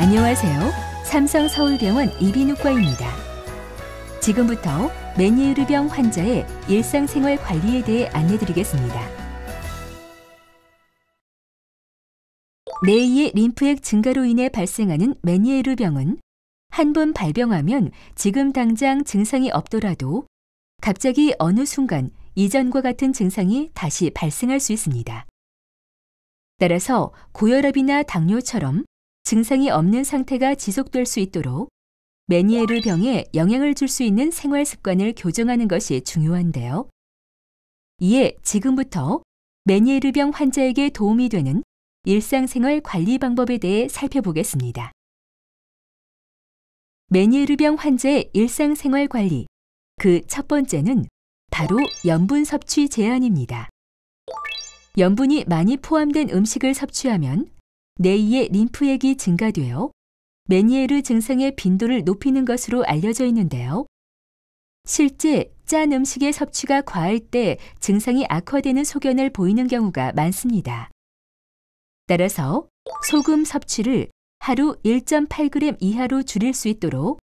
안녕하세요. 삼성 서울병원 이비인후과입니다. 지금부터 메니에르병 환자의 일상생활 관리에 대해 안내드리겠습니다. 뇌의 림프액 증가로 인해 발생하는 메니에르병은 한 번 발병하면 지금 당장 증상이 없더라도 갑자기 어느 순간 이전과 같은 증상이 다시 발생할 수 있습니다. 따라서 고혈압이나 당뇨처럼 증상이 없는 상태가 지속될 수 있도록 메니에르 병에 영향을 줄 수 있는 생활 습관을 교정하는 것이 중요한데요. 이에 지금부터 메니에르 병 환자에게 도움이 되는 일상생활 관리 방법에 대해 살펴보겠습니다. 메니에르병 환자의 일상생활 관리 그 첫 번째는 바로 염분 섭취 제한입니다. 염분이 많이 포함된 음식을 섭취하면 뇌의 림프액이 증가되어 메니에르 증상의 빈도를 높이는 것으로 알려져 있는데요. 실제 짠 음식의 섭취가 과할 때 증상이 악화되는 소견을 보이는 경우가 많습니다. 따라서 소금 섭취를 하루 1.8g 이하로 줄일 수 있도록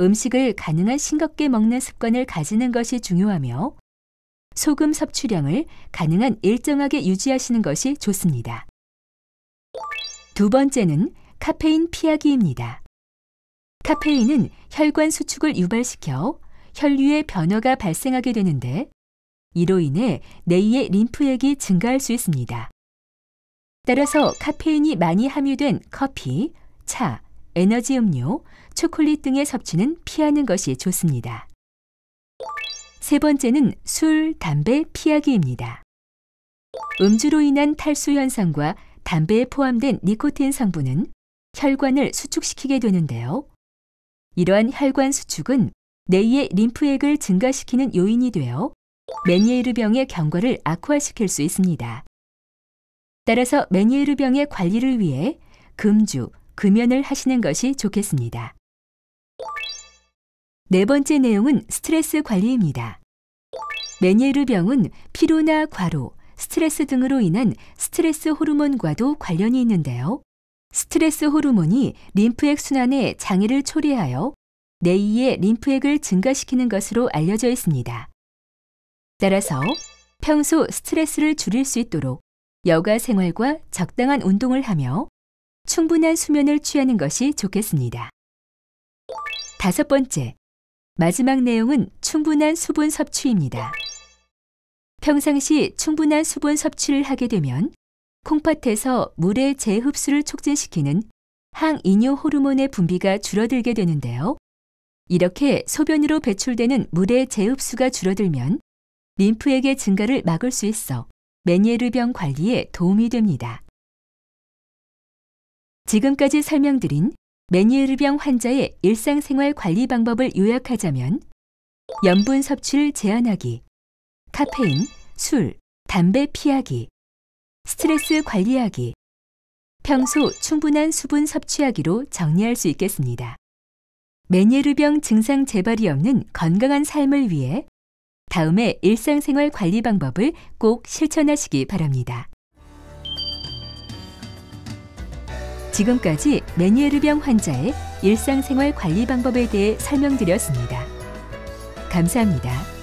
음식을 가능한 싱겁게 먹는 습관을 가지는 것이 중요하며 소금 섭취량을 가능한 일정하게 유지하시는 것이 좋습니다. 두 번째는 카페인 피하기입니다. 카페인은 혈관 수축을 유발시켜 혈류의 변화가 발생하게 되는데 이로 인해 뇌의 림프액이 증가할 수 있습니다. 따라서 카페인이 많이 함유된 커피, 차, 에너지 음료, 초콜릿 등의 섭취는 피하는 것이 좋습니다. 세 번째는 술, 담배 피하기입니다. 음주로 인한 탈수 현상과 담배에 포함된 니코틴 성분은 혈관을 수축시키게 되는데요. 이러한 혈관 수축은 뇌의 림프액을 증가시키는 요인이 되어 메니에르 병의 경과를 악화시킬 수 있습니다. 따라서 메니에르 병의 관리를 위해 금주, 금연을 하시는 것이 좋겠습니다. 네 번째 내용은 스트레스 관리입니다. 메니에르 병은 피로나 과로, 스트레스 등으로 인한 스트레스 호르몬과도 관련이 있는데요. 스트레스 호르몬이 림프액 순환에 장애를 초래하여 내이의 림프액을 증가시키는 것으로 알려져 있습니다. 따라서 평소 스트레스를 줄일 수 있도록 여가 생활과 적당한 운동을 하며 충분한 수면을 취하는 것이 좋겠습니다. 다섯 번째, 마지막 내용은 충분한 수분 섭취입니다. 평상시 충분한 수분 섭취를 하게 되면 콩팥에서 물의 재흡수를 촉진시키는 항이뇨 호르몬의 분비가 줄어들게 되는데요. 이렇게 소변으로 배출되는 물의 재흡수가 줄어들면 림프액의 증가를 막을 수 있어 메니에르병 관리에 도움이 됩니다. 지금까지 설명드린 메니에르병 환자의 일상생활 관리 방법을 요약하자면 염분 섭취를 제한하기, 카페인, 술, 담배 피하기, 스트레스 관리하기, 평소 충분한 수분 섭취하기로 정리할 수 있겠습니다. 메니에르병 증상 재발이 없는 건강한 삶을 위해 다음에 일상생활 관리 방법을 꼭 실천하시기 바랍니다. 지금까지 메니에르병 환자의 일상생활 관리 방법에 대해 설명드렸습니다. 감사합니다.